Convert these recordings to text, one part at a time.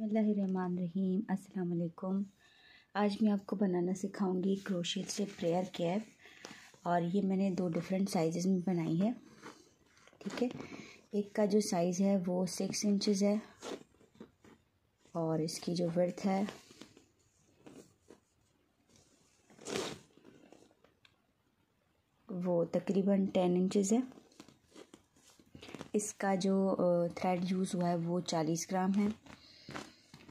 बसमीम अस्सलाम आज मैं आपको बनाना सिखाऊंगी क्रोशेट से प्रेयर कैप और ये मैंने दो डिफरेंट साइज़ में बनाई है ठीक है एक का जो साइज़ है वो सिक्स इंचज़ है और इसकी जो वर्थ है वो तकरीबन टेन इंचज़ है इसका जो थ्रेड यूज़ हुआ है वो चालीस ग्राम है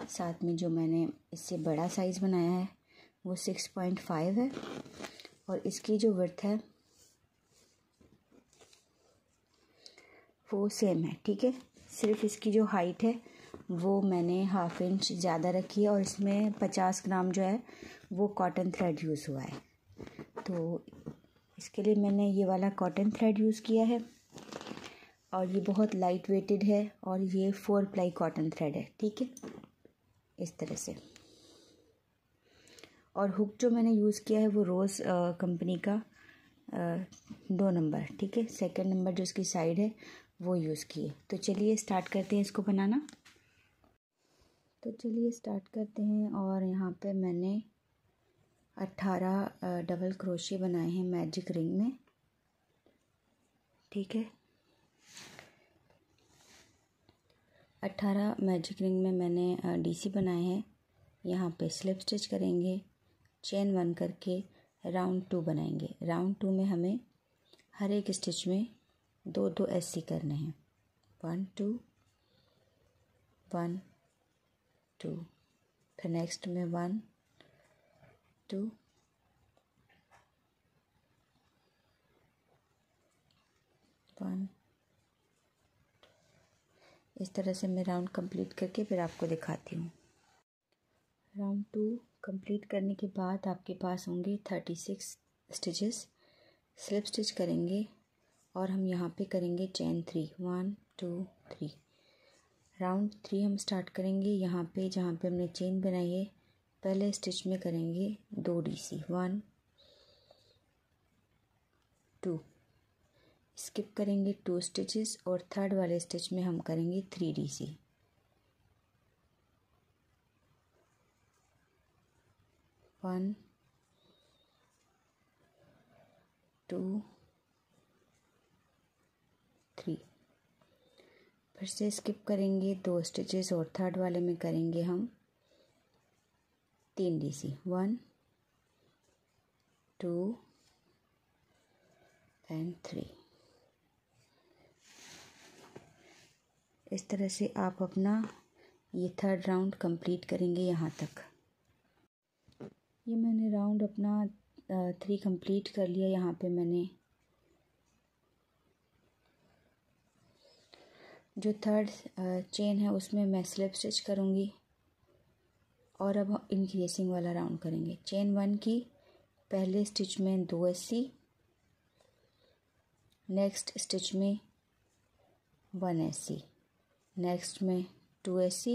साथ में जो मैंने इससे बड़ा साइज़ बनाया है वो सिक्स पॉइंट फाइव है और इसकी जो वर्थ है वो सेम है ठीक है सिर्फ इसकी जो हाइट है वो मैंने हाफ इंच ज़्यादा रखी है और इसमें पचास ग्राम जो है वो कॉटन थ्रेड यूज़ हुआ है तो इसके लिए मैंने ये वाला कॉटन थ्रेड यूज़ किया है और ये बहुत लाइट वेटेड है और ये फोर प्लाई कॉटन थ्रेड है ठीक है इस तरह से और हुक जो मैंने यूज़ किया है वो रोज़ कंपनी का आ, दो नंबर ठीक है सेकंड नंबर जो उसकी साइड है वो यूज़ किए तो चलिए स्टार्ट करते हैं इसको बनाना तो चलिए स्टार्ट करते हैं और यहाँ पे मैंने अट्ठारह डबल क्रोशे बनाए हैं मैजिक रिंग में ठीक है अट्ठारह मैजिक रिंग में मैंने डीसी बनाए हैं यहाँ पे स्लिप स्टिच करेंगे चेन वन करके राउंड टू बनाएंगे राउंड टू में हमें हर एक स्टिच में दो दो ऐसी करने हैं वन टू वन टू फिर नेक्स्ट में वन टू वन इस तरह से मैं राउंड कंप्लीट करके फिर आपको दिखाती हूँ राउंड टू कंप्लीट करने के बाद आपके पास होंगे thirty six stitches slip stitch करेंगे और हम यहाँ पे करेंगे chain three one two three round three हम स्टार्ट करेंगे यहाँ पे जहाँ पे हमने चेन बनाई है पहले स्टिच में करेंगे दो डीसी वन टू स्किप करेंगे टू स्टिचेस और थर्ड वाले स्टिच में हम करेंगे three D C one two three फिर से स्किप करेंगे दो स्टिचेस और थर्ड वाले में करेंगे हम तीन D C one two and three इस तरह से आप अपना ये थर्ड राउंड कंप्लीट करेंगे यहाँ तक ये मैंने राउंड अपना थ्री कंप्लीट कर लिया यहाँ पे मैंने जो थर्ड चेन है उसमें मैं स्लिप स्टिच करूँगी और अब इनक्रीसिंग वाला राउंड करेंगे चेन वन की पहले स्टिच में दो अस्सी नेक्स्ट स्टिच में वन अस्सी नेक्स्ट में टू एस सी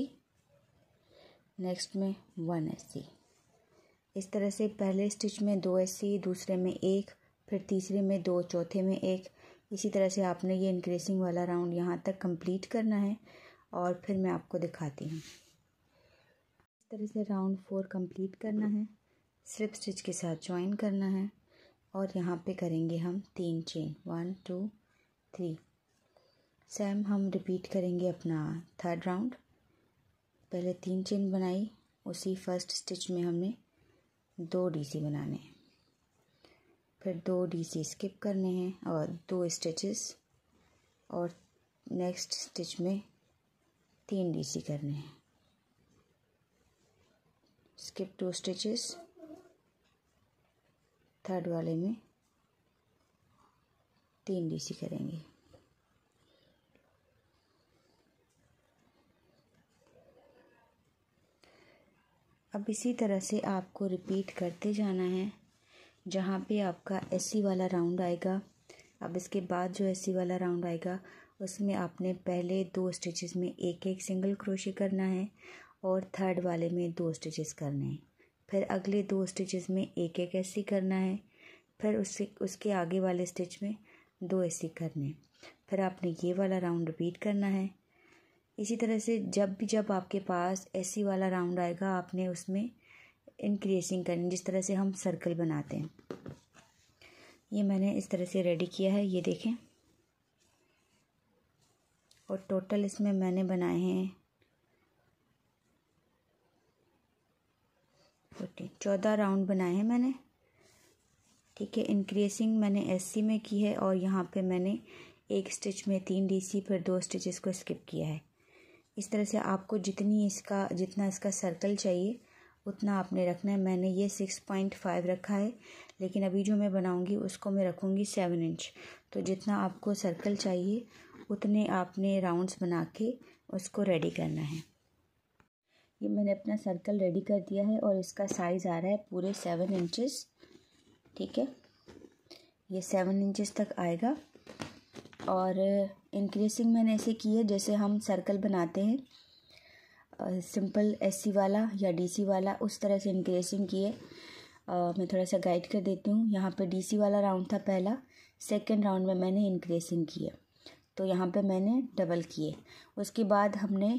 नेक्स्ट में वन एस सी इस तरह से पहले स्टिच में दो एस सी दूसरे में एक फिर तीसरे में दो चौथे में एक इसी तरह से आपने ये इंक्रीसिंग वाला राउंड यहाँ तक कंप्लीट करना है और फिर मैं आपको दिखाती हूँ इस तरह से राउंड फोर कंप्लीट करना है स्लिप स्टिच के साथ ज्वाइन करना है और यहाँ पे करेंगे हम तीन chain one two three same हम रिपीट करेंगे अपना थर्ड राउंड पहले तीन चेन बनाई उसी फर्स्ट स्टिच में हमने दो डीसी बनाने हैं फिर दो डीसी स्किप करने हैं और दो स्टिचेस और नेक्स्ट स्टिच में तीन डीसी करने हैं स्किप टू स्टिचेस थर्ड वाले में तीन डीसी करेंगे अब इसी तरह से आपको रिपीट करते जाना है जहाँ पे आपका एस वाला राउंड आएगा अब इसके बाद जो एस वाला राउंड आएगा उसमें आपने पहले दो स्टिचेस में एक एक सिंगल क्रोशे करना है और थर्ड वाले में दो स्टिचेस करने हैं फिर अगले दो स्टिचेस में एक एक ऐसी करना है फिर उससे उसके आगे वाले स्टिच में दो ऐसी करने फिर आपने ये वाला राउंड रिपीट करना है इसी तरह से जब भी जब आपके पास ऐसी वाला राउंड आएगा आपने उसमें इनक्रीसिंग करनी जिस तरह से हम सर्कल बनाते हैं ये मैंने इस तरह से रेडी किया है ये देखें और टोटल इसमें मैंने बनाए हैं फोर्टीन चौदह राउंड बनाए हैं मैंने ठीक है इनक्रीसिंग मैंने एससी में की है और यहाँ पे मैंने एक स्टिच में तीन डीसी फिर दो स्टिचेस को स्किप किया है इस तरह से आपको जितनी इसका जितना इसका सर्कल चाहिए उतना आपने रखना है मैंने ये सिक्स पॉइंट फाइव रखा है लेकिन अभी जो मैं बनाऊंगी उसको मैं रखूंगी सेवन इंच तो जितना आपको सर्कल चाहिए उतने आपने राउंड्स बना के उसको रेडी करना है ये मैंने अपना सर्कल रेडी कर दिया है और इसका साइज़ आ रहा है पूरे सेवन इंचेस ठीक है ये सेवन इंचेस तक आएगा और इंक्रीजिंग मैंने ऐसे की है जैसे हम सर्कल बनाते हैं सिंपल एस वाला या डी वाला उस तरह से इंक्रीजिंग की है Uh, मैं थोड़ा सा गाइड कर देती हूँ यहाँ पे डीसी वाला राउंड था पहला सेकंड राउंड में मैंने इंक्रेसिंग है तो यहाँ पे मैंने डबल किए उसके बाद हमने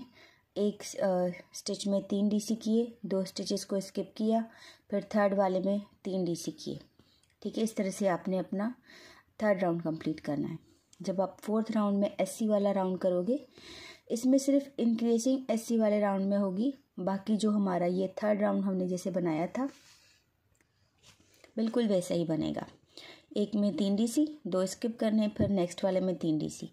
एक स्टिच uh, में तीन डीसी किए दो स्टिचेस को स्किप किया फिर थर्ड वाले में तीन डी किए ठीक है इस तरह से आपने अपना थर्ड राउंड कंप्लीट करना है जब आप फोर्थ राउंड में एस वाला राउंड करोगे इसमें सिर्फ इंक्रीजिंग एस वाले राउंड में होगी बाकी जो हमारा ये थर्ड राउंड हमने जैसे बनाया था बिल्कुल वैसा ही बनेगा एक में तीन डीसी दो स्किप करने फिर नेक्स्ट वाले में तीन डीसी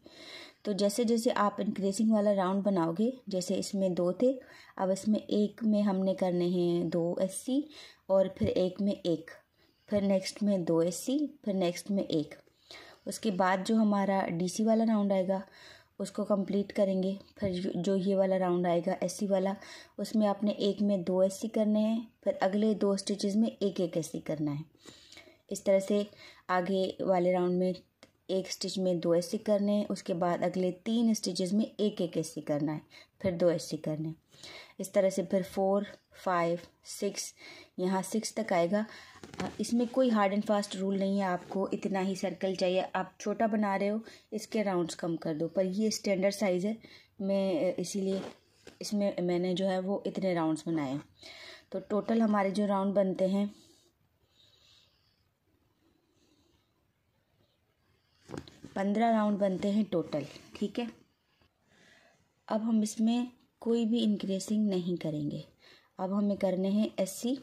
तो जैसे जैसे आप इंक्रीजिंग वाला राउंड बनाओगे जैसे इसमें दो थे अब इसमें एक में हमने करने हैं दो एस और फिर एक में एक फिर नेक्स्ट में दो एस फिर नेक्स्ट में एक उसके बाद जो हमारा डीसी वाला राउंड आएगा उसको कंप्लीट करेंगे फिर जो ये वाला राउंड आएगा एससी वाला उसमें आपने एक में दो एससी करने हैं फिर अगले दो स्टिचेस में एक एक एससी करना है इस तरह से आगे वाले राउंड में एक स्टिच में दो ऐसे करने हैं उसके बाद अगले तीन स्टिचेस में एक एक ऐसे करना है फिर दो ऐसे करने इस तरह से फिर फोर फाइव सिक्स यहाँ सिक्स तक आएगा इसमें कोई हार्ड एंड फास्ट रूल नहीं है आपको इतना ही सर्कल चाहिए आप छोटा बना रहे हो इसके राउंड्स कम कर दो पर ये स्टैंडर्ड साइज़ है मैं इसीलिए इसमें मैंने जो है वो इतने राउंड्स बनाए तो टोटल हमारे जो राउंड बनते हैं पंद्रह राउंड बनते हैं टोटल ठीक है अब हम इसमें कोई भी इंक्रीसिंग नहीं करेंगे अब हमें करने हैं अस्सी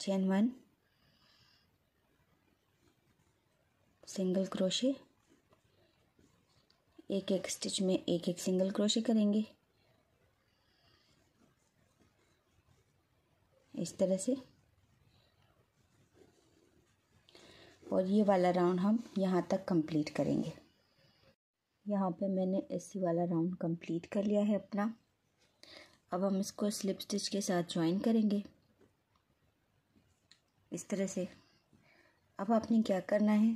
चैन वन सिंगल क्रोशे एक एक स्टिच में एक एक सिंगल क्रोशे करेंगे इस तरह से और ये वाला राउंड हम यहाँ तक कंप्लीट करेंगे यहाँ पे मैंने एसी वाला राउंड कंप्लीट कर लिया है अपना अब हम इसको स्लिप स्टिच के साथ ज्वाइन करेंगे इस तरह से अब आपने क्या करना है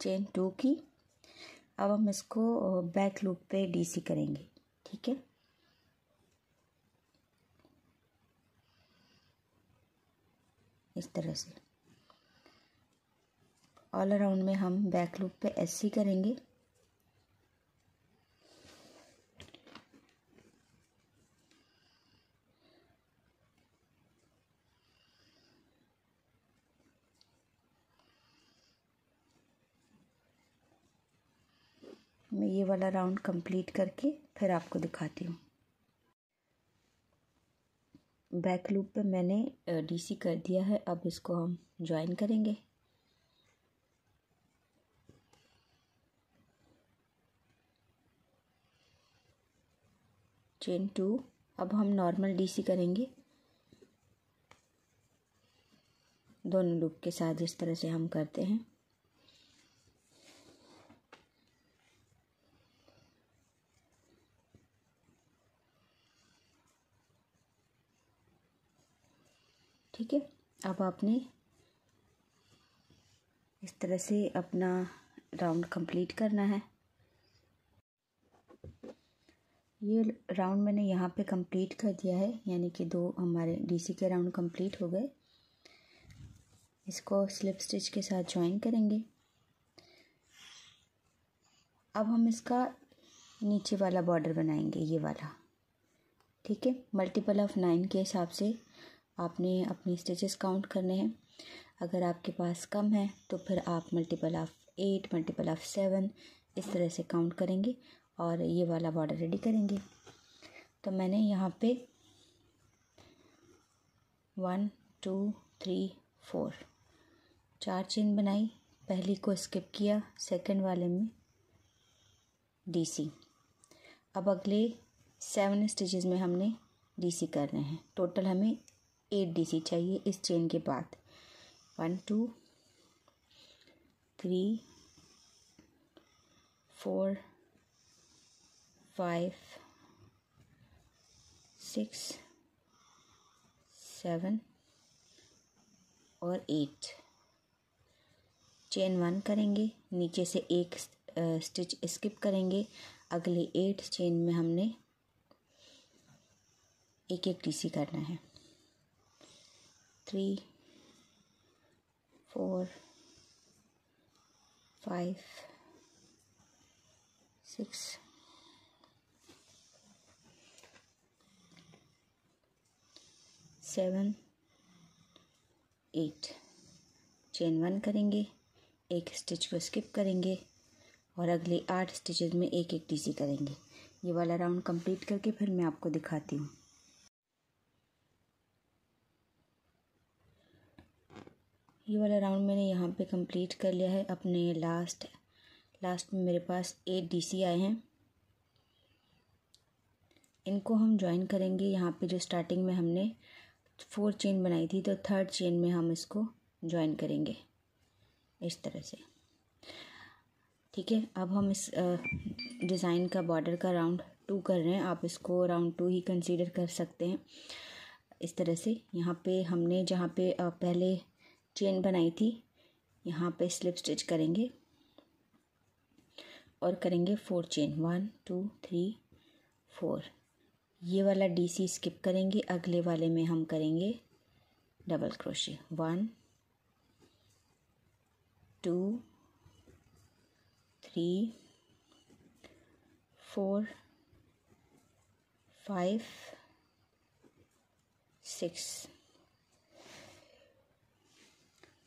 चेन टू की अब हम इसको बैक लूप पे डीसी करेंगे ठीक है इस तरह से ऑल अराउंड में हम बैक लूप पे एस सी करेंगे मैं ये वाला राउंड कंप्लीट करके फिर आपको दिखाती हूँ बैक लूप पे मैंने डीसी कर दिया है अब इसको हम ज्वाइन करेंगे चेन टू अब हम नॉर्मल डीसी करेंगे दोनों लूप के साथ इस तरह से हम करते हैं ठीक है अब आपने इस तरह से अपना राउंड कंप्लीट करना है ये राउंड मैंने यहाँ पे कंप्लीट कर दिया है यानी कि दो हमारे डीसी के राउंड कंप्लीट हो गए इसको स्लिप स्टिच के साथ ज्वाइन करेंगे अब हम इसका नीचे वाला बॉर्डर बनाएंगे ये वाला ठीक है मल्टीपल ऑफ नाइन के हिसाब से आपने अपने स्टिचेस काउंट करने हैं अगर आपके पास कम है तो फिर आप multiple of eight multiple of seven इस तरह से काउंट करेंगे और ये वाला बॉर्डर रेडी करेंगे तो मैंने यहाँ पे वन टू थ्री फोर चार चेन बनाई पहली को स्किप किया सेकंड वाले में डीसी अब अगले सेवन स्टिचेस में हमने डीसी करने हैं टोटल हमें एट डिजिट चाहिए इस चेन के बाद one two three four five six seven और एट चेन वन करेंगे नीचे से एक स्टिच स्किप करेंगे अगले एट चेन में हमने एक एक डीसी करना है three four five six seven eight chain one करेंगे एक स्टिच को स्किप करेंगे और अगले आठ स्टिचेस में एक एक डीसी करेंगे ये वाला राउंड कंप्लीट करके फिर मैं आपको दिखाती हूँ ये वाला राउंड मैंने यहाँ पे कंप्लीट कर लिया है अपने लास्ट लास्ट में मेरे पास एट डीसी आए हैं इनको हम ज्वाइन करेंगे यहाँ पे जो स्टार्टिंग में हमने फोर चेन बनाई थी तो थर्ड चेन में हम इसको ज्वाइन करेंगे इस तरह से ठीक है अब हम इस डिज़ाइन का बॉर्डर का राउंड टू कर रहे हैं आप इसको राउंड टू ही कंसीडर कर सकते हैं इस तरह से यहाँ पे हमने जहाँ पे पहले चेन बनाई थी यहाँ पे स्लिप स्टिच करेंगे और करेंगे four chain one two three four ये वाला डीसी स्किप करेंगे अगले वाले में हम करेंगे double crochet one two three four five six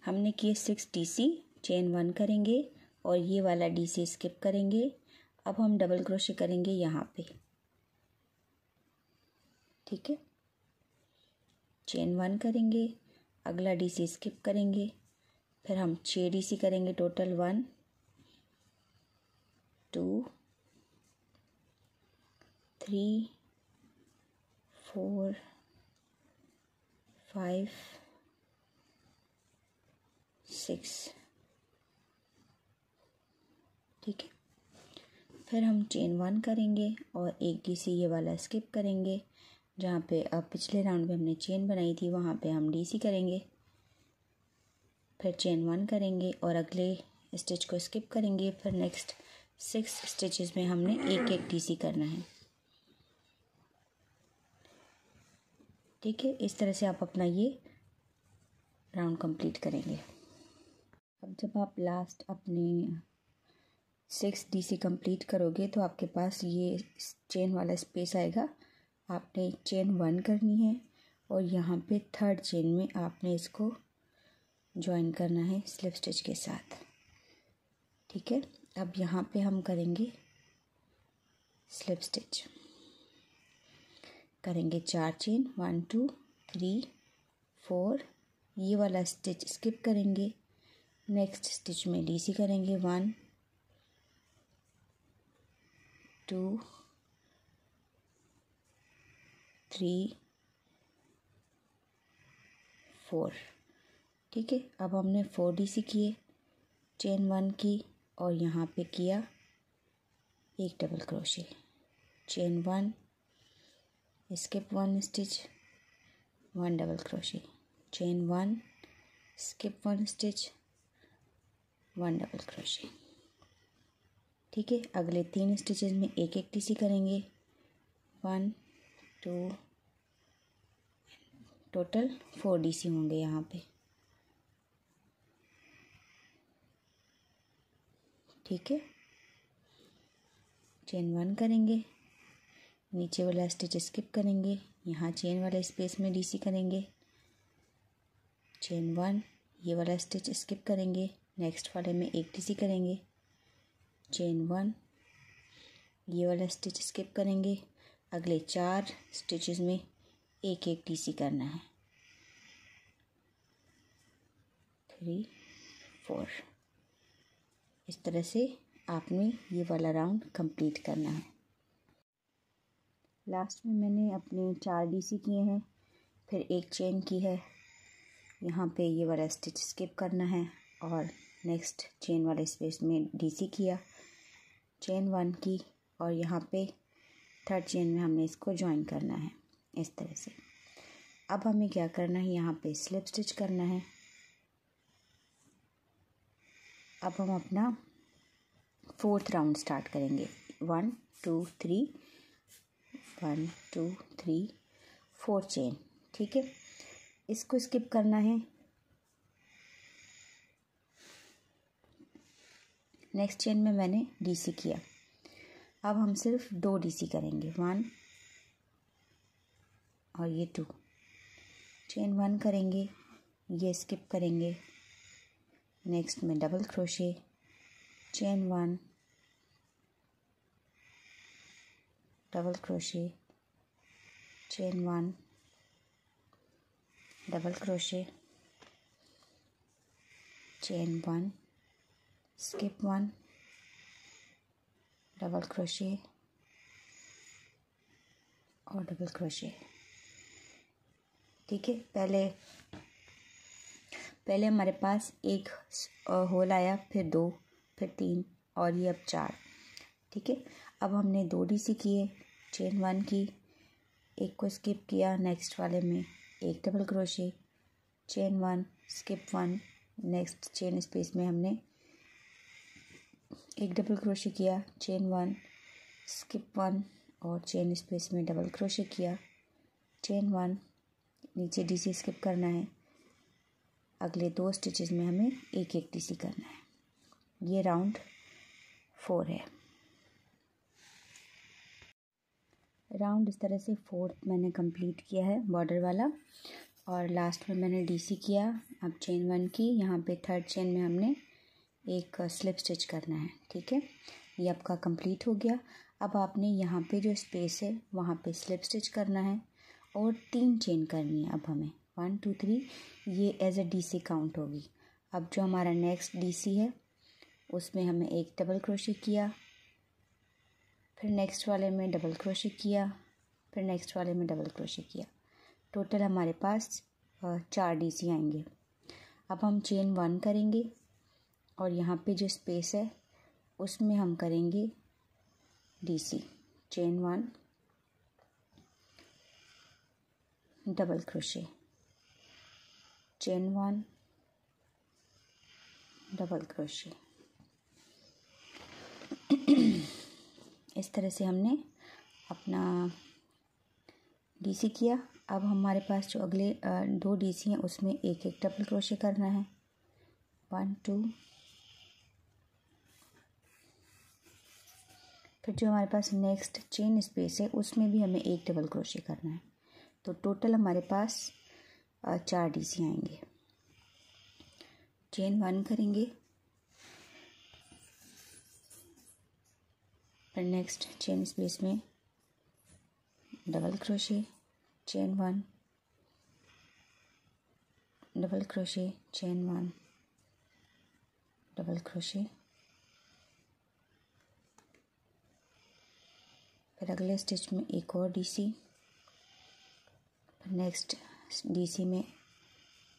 हमने किए six D C chain one करेंगे और ये वाला डी सी स्किप करेंगे अब हम डबल क्रोशे करेंगे यहाँ पे ठीक है चेन वन करेंगे अगला डी सी स्किप करेंगे फिर हम छः डी सी करेंगे total one two three four five six ठीक है फिर हम चेन वन करेंगे और एक डी सी ये वाला स्किप करेंगे जहाँ पे अब पिछले राउंड में हमने चेन बनाई थी वहाँ पे हम डी सी करेंगे फिर चेन वन करेंगे और अगले स्टिच को स्किप करेंगे फिर नेक्स्ट सिक्स स्टिचेस में हमने एक एक डी सी करना है ठीक है इस तरह से आप अपना ये राउंड कंप्लीट करेंगे जब आप लास्ट अपने सिक्स डी सी कम्प्लीट करोगे तो आपके पास ये चेन वाला स्पेस आएगा आपने चेन वन करनी है और यहाँ पे थर्ड चेन में आपने इसको ज्वाइन करना है स्लिप स्टिच के साथ ठीक है अब यहाँ पे हम करेंगे स्लिप स्टिच करेंगे चार chain one two three four ये वाला स्टिच स्किप करेंगे नेक्स्ट स्टिच में डीसी करेंगे वन टू थ्री फोर ठीक है अब हमने फोर डी सी किए चेन वन की और यहाँ पे किया एक double crochet chain one skip one stitch one double crochet chain one skip one stitch one double crochet ठीक है अगले तीन स्टिचेस में एक एक टीसी करेंगे one two total four DC होंगे यहाँ पे ठीक है चेन वन करेंगे नीचे वाला स्टिच स्किप करेंगे यहाँ चेन वाला स्पेस में डीसी करेंगे चेन वन ये वाला स्टिच स्किप करेंगे नेक्स्ट वाले में एक डिजी करेंगे चेन वन ये वाला स्टिच स्किप करेंगे अगले चार स्टिचेस में एक एक डीसी करना है थ्री फोर इस तरह से आपने ये वाला राउंड कंप्लीट करना है लास्ट में मैंने अपने चार डीसी किए हैं फिर एक चेन की है यहाँ पे ये वाला स्टिच स्किप करना है और नेक्स्ट चेन वाले स्पेस में डीसी किया चेन वन की और यहाँ पे थर्ड चेन में हमने इसको ज्वाइन करना है इस तरह से अब हमें क्या करना है यहाँ पे स्लिप स्टिच करना है अब हम अपना फोर्थ राउंड स्टार्ट करेंगे one two three one two three four chain ठीक है इसको स्किप करना है नेक्स्ट चेन में मैंने डीसी किया अब हम सिर्फ दो डीसी करेंगे वन और ये टू चेन वन करेंगे ये स्किप करेंगे नेक्स्ट में double crochet chain one double crochet chain one double crochet chain one skip one double crochet और डबल क्रोशे ठीक है पहले पहले हमारे पास एक होल आया फिर दो फिर तीन और ये अब चार ठीक है अब हमने दो डी सी किए चेन वन की एक को स्किप किया नेक्स्ट वाले में एक double crochet chain one skip one next chain space में हमने एक डबल क्रोशे किया चेन वन स्किप वन और चेन स्पेस में डबल क्रोशे किया चेन वन नीचे डीसी स्किप करना है अगले दो स्टिचेस में हमें एक एक डीसी करना है ये राउंड फोर है राउंड इस तरह से फोर्थ मैंने कंप्लीट किया है बॉर्डर वाला और लास्ट में मैंने डीसी किया अब चेन वन की यहाँ पे थर्ड चेन में हमने एक स्लिप स्टिच करना है ठीक है ये आपका कंप्लीट हो गया अब आपने यहाँ पे जो स्पेस है वहाँ पे स्लिप स्टिच करना है और तीन चेन करनी है अब हमें वन टू थ्री ये एज अ डीसी काउंट होगी अब जो हमारा नेक्स्ट डीसी है उसमें हमें एक डबल क्रोशी किया फिर नेक्स्ट वाले में डबल क्रोशी किया फिर नेक्स्ट वाले में डबल क्रोशी किया टोटल हमारे पास चार डी आएंगे अब हम चेन वन करेंगे और यहाँ पे जो स्पेस है उसमें हम करेंगे DC chain one double crochet chain one double crochet इस तरह से हमने अपना डीसी किया अब हमारे पास जो अगले दो डीसी हैं उसमें एक एक डबल क्रोशे करना है वन टू फिर जो हमारे पास नेक्स्ट चेन स्पेस है उसमें भी हमें एक डबल क्रोशे करना है तो टोटल हमारे पास चार डीसी आएंगे चेन वन करेंगे फिर नेक्स्ट चेन स्पेस में double crochet chain one double crochet chain one double crochet फिर अगले स्टिच में एक और डीसी फिर नेक्स्ट डीसी में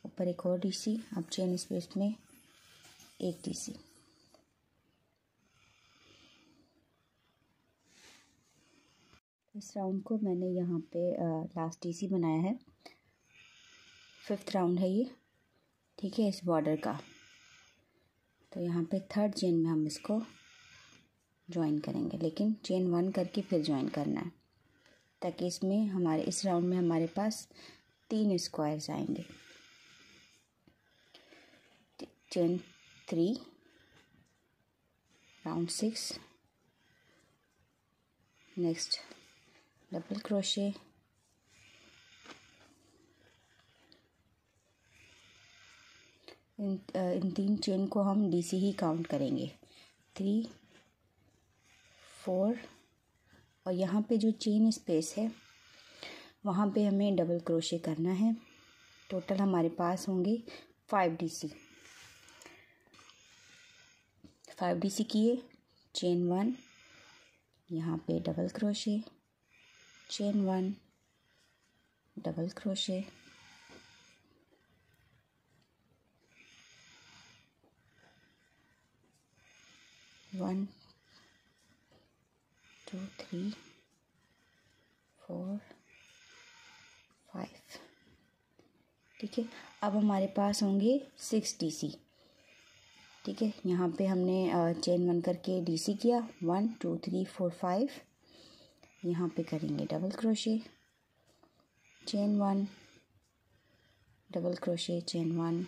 ऊपर एक और डीसी अब चेन स्पेस में एक डीसी इस राउंड को मैंने यहाँ पे लास्ट डीसी बनाया है फिफ्थ राउंड है ये ठीक है इस बॉर्डर का तो यहाँ पे थर्ड चेन में हम इसको ज्वाइन करेंगे लेकिन चेन वन करके फिर ज्वाइन करना है ताकि इसमें हमारे इस राउंड में हमारे पास तीन स्क्वायर्स आएंगे chain three round six next double crochet इन इन तीन चेन को हम डीसी ही काउंट करेंगे थ्री फोर और यहाँ पे जो चेन स्पेस है वहाँ पे हमें डबल क्रोशे करना है टोटल हमारे पास होंगे five D C five D C किए चेन वन यहाँ पे double crochet chain one double crochet one two three four five ठीक है अब हमारे पास होंगे सिक्स डी सी ठीक है यहाँ पे हमने चेन वन करके डी सी किया one two three four five यहाँ पे करेंगे double crochet chain one double crochet chain one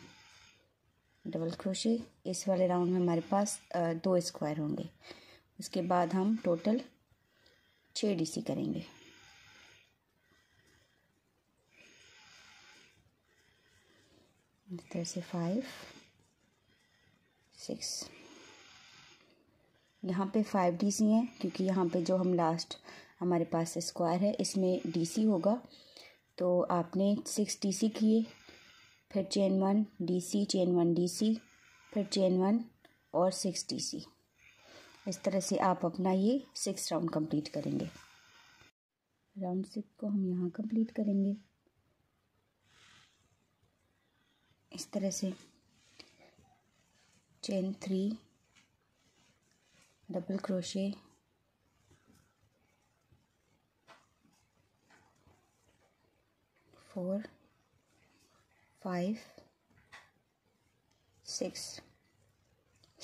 double crochet इस वाले राउंड में हमारे पास दो स्क्वायर होंगे उसके बाद हम टोटल छः डीसी करेंगे इस तरह से फाइव सिक्स यहाँ पे फाइव डीसी हैं क्योंकि यहाँ पे जो हम लास्ट हमारे पास स्क्वायर है इसमें डीसी होगा तो आपने सिक्स डीसी किए फिर chain one DC chain one DC फिर चेन वन और सिक्स डीसी इस तरह से आप अपना ये सिक्स राउंड कंप्लीट करेंगे राउंड सिक्स को हम यहाँ कंप्लीट करेंगे इस तरह से chain three double crochet four five six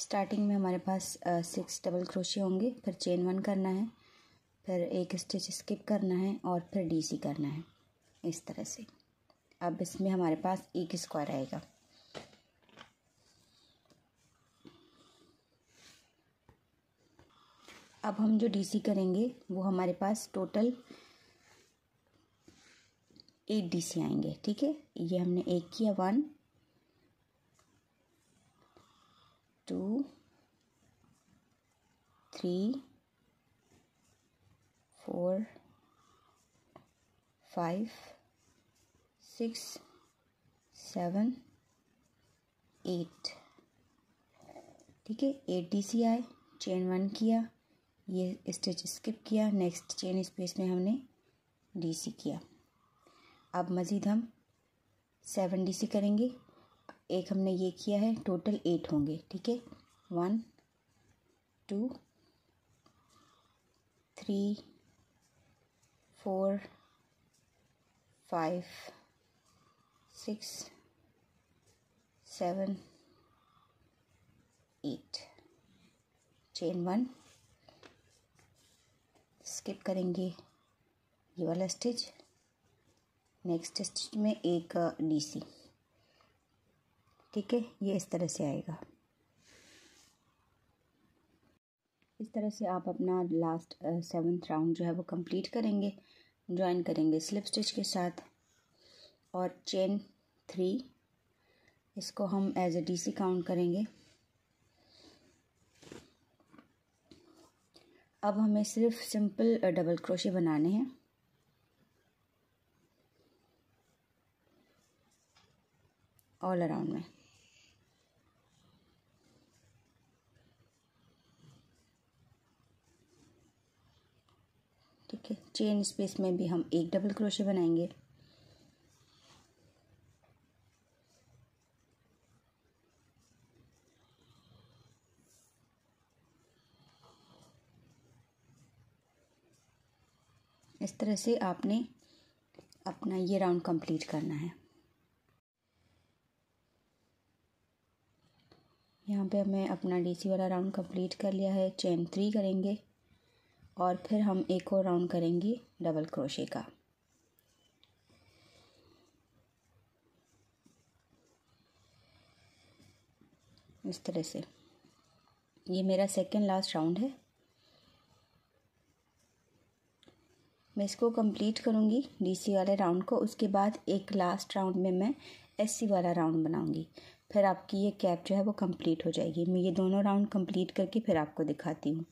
starting में हमारे पास सिक्स डबल क्रोशे होंगे फिर चेन वन करना है फिर एक स्टिच स्किप करना है और फिर डीसी करना है इस तरह से अब इसमें हमारे पास एक स्क्वायर आएगा अब हम जो डीसी करेंगे वो हमारे पास टोटल एट डीसी आएंगे ठीक है ये हमने एक किया one two three four five six seven eight ठीक है एट डी सी आए चेन वन किया ये स्टिच स्किप किया नेक्स्ट चेन स्पेस में हमने डी सी किया अब मज़ीद हम सेवन डी सी करेंगे एक हमने ये किया है टोटल एट होंगे ठीक है one two three four five six seven eight chain one skip करेंगे ये वाला स्टिच नेक्स्ट स्टिच में एक डीसी uh, ठीक है ये इस तरह से आएगा इस तरह से आप अपना लास्ट सेवन्थ राउंड जो है वो कंप्लीट करेंगे ज्वाइन करेंगे स्लिप स्टिच के साथ और चेन थ्री इसको हम एज ए डीसी काउंट करेंगे अब हमें सिर्फ सिंपल डबल क्रोशे बनाने हैं ऑल अराउंड में ठीक है चेन स्पेस में भी हम एक डबल क्रोशे बनाएंगे इस तरह से आपने अपना ये राउंड कंप्लीट करना है यहाँ पे मैं अपना डीसी वाला राउंड कंप्लीट कर लिया है चेन थ्री करेंगे और फिर हम एक और राउंड करेंगे डबल क्रोशे का इस तरह से ये मेरा सेकेंड लास्ट राउंड है मैं इसको कंप्लीट करूँगी डीसी वाले राउंड को उसके बाद एक लास्ट राउंड में मैं एससी वाला राउंड बनाऊँगी फिर आपकी ये कैप जो है वो कंप्लीट हो जाएगी मैं ये दोनों राउंड कंप्लीट करके फिर आपको दिखाती हूँ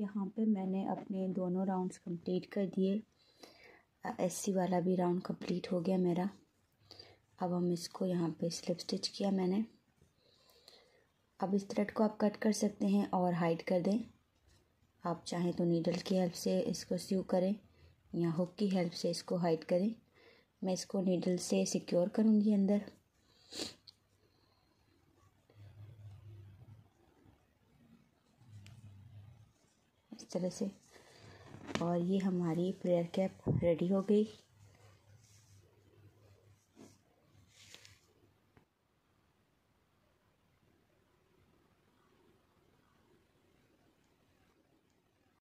यहाँ पे मैंने अपने दोनों राउंड्स कंप्लीट कर दिए एससी वाला भी राउंड कंप्लीट हो गया मेरा अब हम इसको यहाँ पे स्लिप स्टिच किया मैंने अब इस थ्रेड को आप कट कर सकते हैं और हाइड कर दें आप चाहें तो नीडल की हेल्प से इसको स्यू करें या हुक की हेल्प से इसको हाइड करें मैं इसको नीडल से सिक्योर करूँगी अंदर तरह से और ये हमारी प्रेयर कैप रेडी हो गई